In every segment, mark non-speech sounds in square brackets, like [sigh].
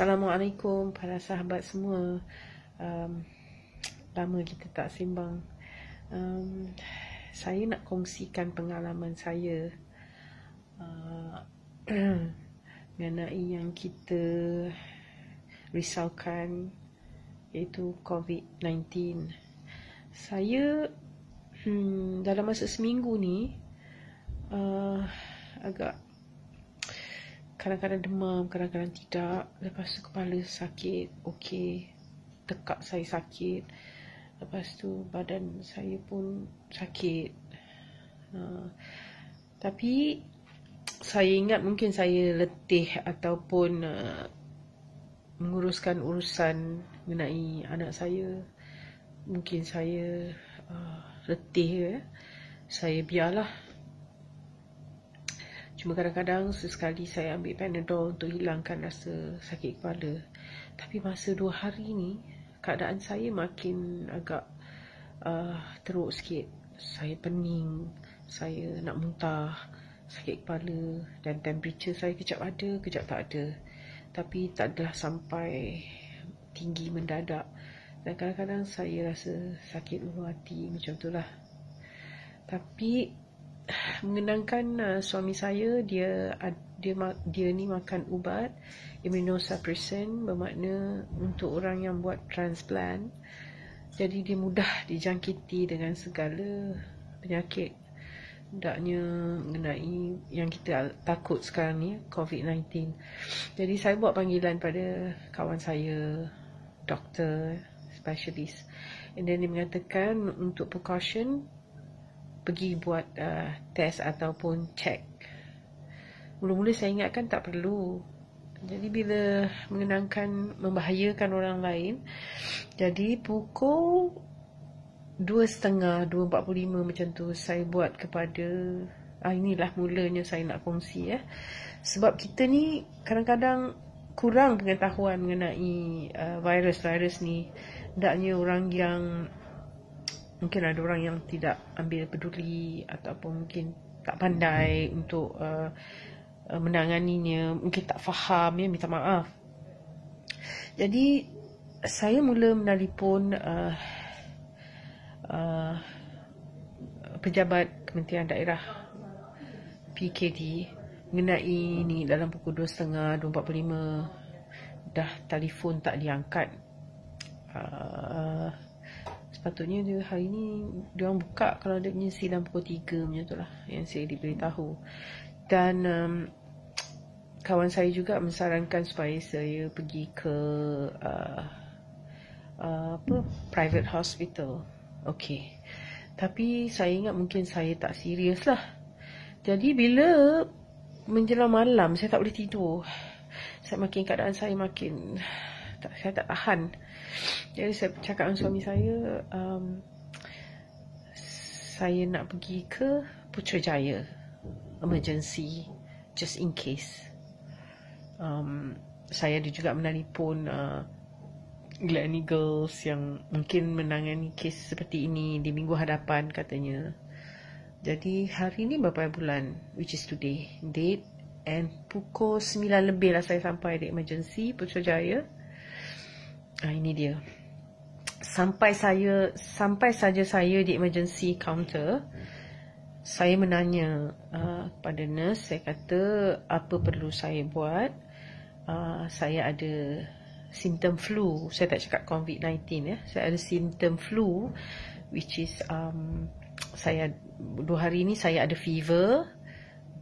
Assalamualaikum para sahabat semua. Um, lama kita tak simbang. Um, saya nak kongsikan pengalaman saya uh, [clears throat] mengenai yang kita risaukan iaitu COVID-19. Saya hmm, dalam masa seminggu ni uh, agak kadang-kadang demam, kadang-kadang tidak. Lepas tu kepala sakit, okey. Tekak saya sakit. Lepas tu badan saya pun sakit. Uh, tapi saya ingat mungkin saya letih ataupun uh, menguruskan urusan mengenai anak saya. Mungkin saya uh, letih ke. Ya. Saya biarlah Cuma kadang-kadang sesekali saya ambil Panadol untuk hilangkan rasa sakit kepala. Tapi masa dua hari ni, keadaan saya makin agak uh, teruk sikit. Saya pening, saya nak muntah, sakit kepala dan temperature saya kejap ada, kejap tak ada. Tapi tak adalah sampai tinggi mendadak. Dan kadang-kadang saya rasa sakit ulu hati macam tu lah. Tapi mengenangkan uh, suami saya dia dia dia ni makan ubat immunosuppressant bermakna untuk orang yang buat transplant jadi dia mudah dijangkiti dengan segala penyakit hendaknya mengenai yang kita takut sekarang ni COVID-19 jadi saya buat panggilan pada kawan saya doktor specialist and then dia mengatakan untuk precaution pergi buat uh, test ataupun check. Mula-mula saya ingatkan tak perlu. Jadi bila mengenangkan membahayakan orang lain, jadi pukul 2.30, 2.45 macam tu saya buat kepada ah, inilah mulanya saya nak kongsi ya. Eh. Sebab kita ni kadang-kadang kurang pengetahuan mengenai uh, virus-virus uh, ni. Tidaknya orang yang mungkin ada orang yang tidak ambil peduli ataupun mungkin tak pandai hmm. untuk uh, uh, menanganinya, mungkin tak faham ya minta maaf. Jadi saya mula menelpon uh, uh, pejabat Kementerian Daerah PKD mengenai ini dalam pukul 2.30 2.45 dah telefon tak diangkat. Uh, sepatutnya dia hari ni dia orang buka kalau dia punya silam pukul 3 macam tu lah yang saya diberitahu dan um, kawan saya juga mensarankan supaya saya pergi ke uh, uh, apa private hospital okey tapi saya ingat mungkin saya tak serius lah jadi bila menjelang malam saya tak boleh tidur saya makin keadaan saya makin tak, saya tak tahan jadi saya cakap dengan suami saya um, Saya nak pergi ke Putrajaya Emergency Just in case um, Saya ada juga menelpon uh, Glenn Eagles Yang mungkin menangani kes seperti ini Di minggu hadapan katanya jadi hari ni berapa bulan Which is today Date And pukul 9 lebih lah saya sampai di emergency Putrajaya Ah ini dia. Sampai saya sampai saja saya di emergency counter, saya menanya uh, kepada nurse, saya kata apa perlu saya buat? Uh, saya ada simptom flu. Saya tak cakap COVID-19 ya. Saya ada simptom flu which is um saya dua hari ini saya ada fever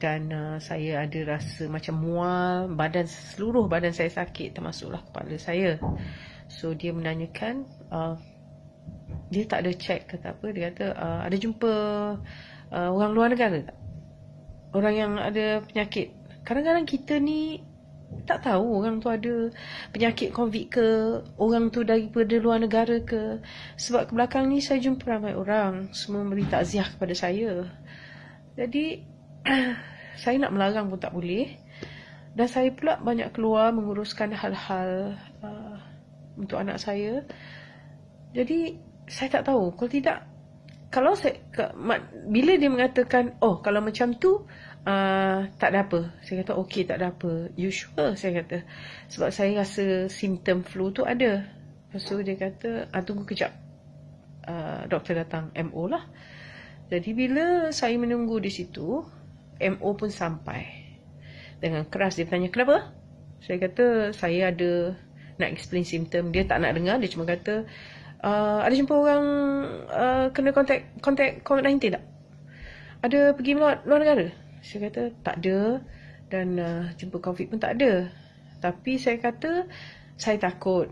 dan uh, saya ada rasa macam mual, badan seluruh badan saya sakit termasuklah kepala saya. Uh, So dia menanyakan uh, Dia tak ada check ke tak apa Dia kata uh, ada jumpa uh, Orang luar negara tak? Orang yang ada penyakit Kadang-kadang kita ni Tak tahu orang tu ada Penyakit covid ke Orang tu daripada luar negara ke Sebab kebelakang ni saya jumpa ramai orang Semua beri takziah kepada saya Jadi [clears throat] Saya nak melarang pun tak boleh dan saya pula banyak keluar menguruskan hal-hal untuk anak saya. Jadi saya tak tahu kalau tidak kalau saya bila dia mengatakan oh kalau macam tu uh, tak ada apa. Saya kata okey tak ada apa. You sure saya kata sebab saya rasa simptom flu tu ada. Lepas tu dia kata ah, tunggu kejap. Uh, doktor datang MO lah. Jadi bila saya menunggu di situ MO pun sampai. Dengan keras dia tanya kenapa? Saya kata saya ada nak explain simptom dia tak nak dengar dia cuma kata uh, ada jumpa orang uh, kena contact contact COVID-19 tak ada pergi luar, luar negara saya kata tak ada dan uh, jumpa COVID pun tak ada tapi saya kata saya takut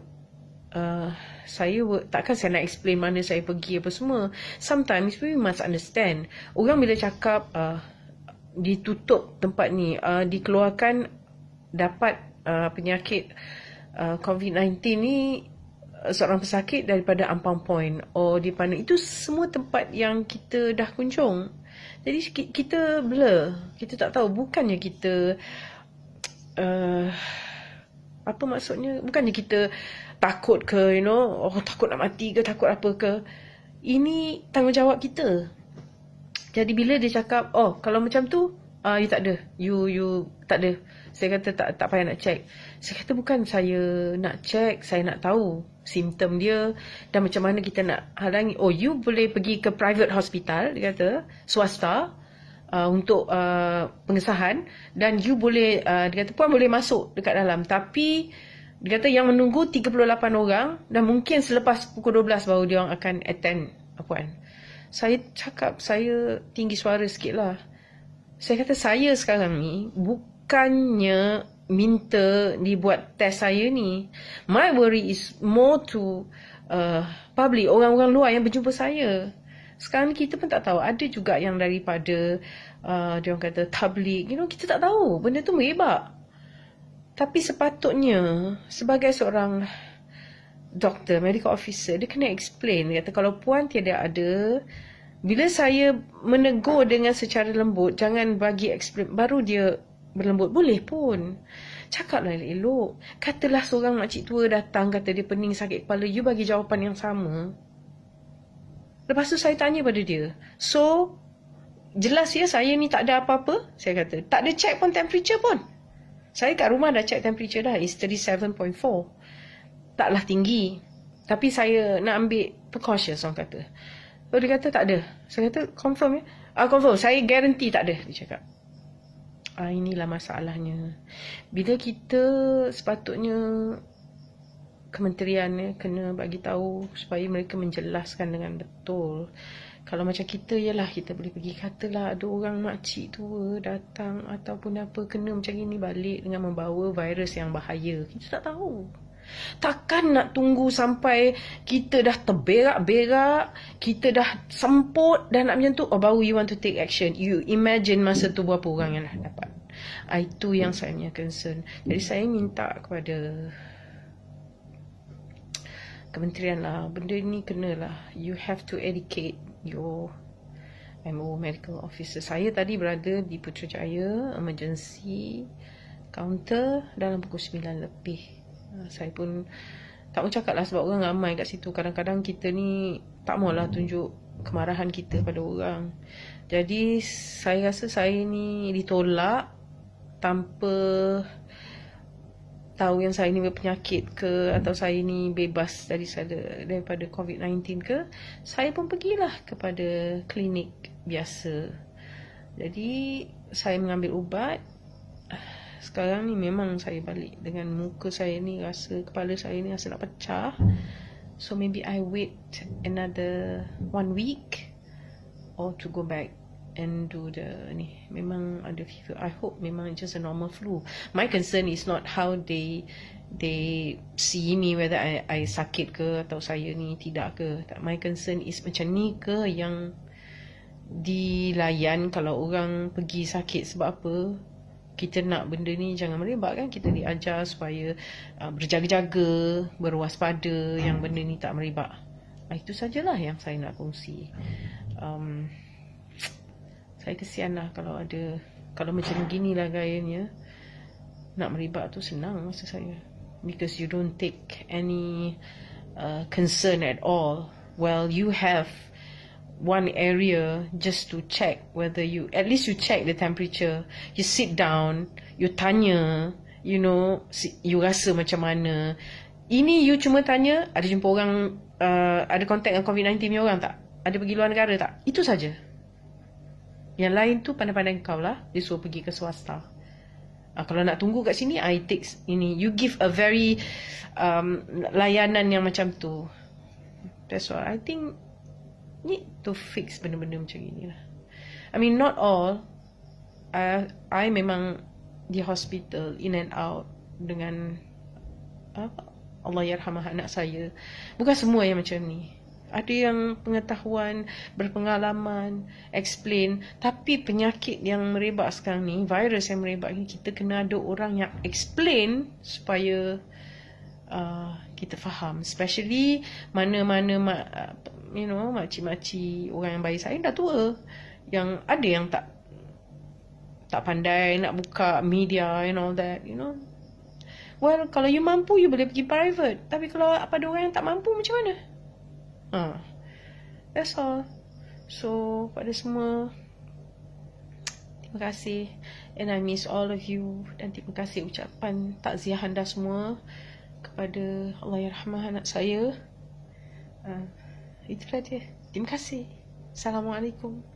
Uh, saya takkan saya nak explain mana saya pergi apa semua sometimes we must understand orang bila cakap uh, ditutup tempat ni uh, dikeluarkan dapat uh, penyakit uh, Uh, COVID-19 ni uh, seorang pesakit daripada Ampang Point or oh, di mana itu semua tempat yang kita dah kunjung. Jadi kita blur. Kita tak tahu bukannya kita uh, apa maksudnya bukannya kita takut ke you know oh takut nak mati ke takut apa ke ini tanggungjawab kita jadi bila dia cakap oh kalau macam tu uh, you tak ada you you tak ada saya kata tak tak payah nak check. Saya kata bukan saya nak check, saya nak tahu simptom dia dan macam mana kita nak halangi. Oh, you boleh pergi ke private hospital, dia kata, swasta uh, untuk uh, pengesahan dan you boleh, uh, dia kata, puan boleh masuk dekat dalam. Tapi, dia kata yang menunggu 38 orang dan mungkin selepas pukul 12 baru dia akan attend puan. Saya cakap saya tinggi suara sikit lah. Saya kata saya sekarang ni bukan bukannya minta dibuat test saya ni. My worry is more to uh, public, orang-orang luar yang berjumpa saya. Sekarang kita pun tak tahu. Ada juga yang daripada, uh, dia orang kata, tablik. You know, kita tak tahu. Benda tu merebak. Tapi sepatutnya, sebagai seorang doktor, medical officer, dia kena explain. Dia kata, kalau puan tiada ada, bila saya menegur dengan secara lembut, jangan bagi explain, baru dia berlembut boleh pun cakaplah elok-elok katalah seorang makcik tua datang kata dia pening sakit kepala you bagi jawapan yang sama lepas tu saya tanya pada dia so jelas ya saya ni tak ada apa-apa saya kata tak ada check pun temperature pun saya kat rumah dah check temperature dah it's 37.4 taklah tinggi tapi saya nak ambil precautions orang kata so dia kata tak ada saya kata confirm ya Ah confirm saya guarantee tak ada dia cakap Ah inilah masalahnya. Bila kita sepatutnya kementerian ni eh, kena bagi tahu supaya mereka menjelaskan dengan betul. Kalau macam kita ialah kita boleh pergi katalah ada orang makcik tua datang ataupun apa kena macam ini balik dengan membawa virus yang bahaya. Kita tak tahu. Takkan nak tunggu sampai kita dah terberak-berak, kita dah semput dan nak macam tu, oh, baru you want to take action. You imagine masa tu berapa orang yang dah dapat. Ah, itu yang saya punya concern. Jadi saya minta kepada kementerian lah, benda ni kenalah. You have to educate your MO medical officer. Saya tadi berada di Putrajaya emergency counter dalam pukul 9 lebih. Ah, saya pun tak mau cakap lah sebab orang ramai kat situ. Kadang-kadang kita ni tak maulah tunjuk kemarahan kita pada orang. Jadi saya rasa saya ni ditolak tanpa tahu yang saya ni berpenyakit ke atau saya ni bebas dari daripada COVID-19 ke. Saya pun pergilah kepada klinik biasa. Jadi saya mengambil ubat sekarang ni memang saya balik dengan muka saya ni rasa kepala saya ni rasa nak pecah so maybe I wait another one week or to go back and do the ni memang ada fever I hope memang just a normal flu my concern is not how they they see me whether I I sakit ke atau saya ni tidak ke my concern is macam ni ke yang dilayan kalau orang pergi sakit sebab apa kita nak benda ni jangan merebak kan kita diajar supaya uh, berjaga-jaga, berwaspada hmm. yang benda ni tak merebak. Uh, ah, itu sajalah yang saya nak kongsi. Um, saya lah kalau ada kalau macam gini lah gayanya nak merebak tu senang masa saya because you don't take any uh, concern at all. Well, you have one area just to check whether you at least you check the temperature you sit down you tanya you know you rasa macam mana ini you cuma tanya ada jumpa orang uh, ada contact dengan covid-19 ni orang tak ada pergi luar negara tak itu saja yang lain tu pandai-pandai kau lah dia suruh pergi ke swasta uh, kalau nak tunggu kat sini i takes ini you give a very um, layanan yang macam tu That's why I think need to fix benda-benda macam ni lah. I mean not all. I, uh, I memang di hospital in and out dengan apa? Allah Rahmah anak saya. Bukan semua yang macam ni. Ada yang pengetahuan, berpengalaman, explain. Tapi penyakit yang merebak sekarang ni, virus yang merebak ni, kita kena ada orang yang explain supaya Uh, kita faham especially mana-mana mak, uh, you know makcik-makcik orang yang bayi saya dah tua yang ada yang tak tak pandai nak buka media you know that you know well kalau you mampu you boleh pergi private tapi kalau apa ada orang yang tak mampu macam mana ha that's all so pada semua terima kasih and i miss all of you dan terima kasih ucapan takziah anda semua kepada Allah Ya Rahmah anak saya. Uh, itulah dia. Terima kasih. Assalamualaikum.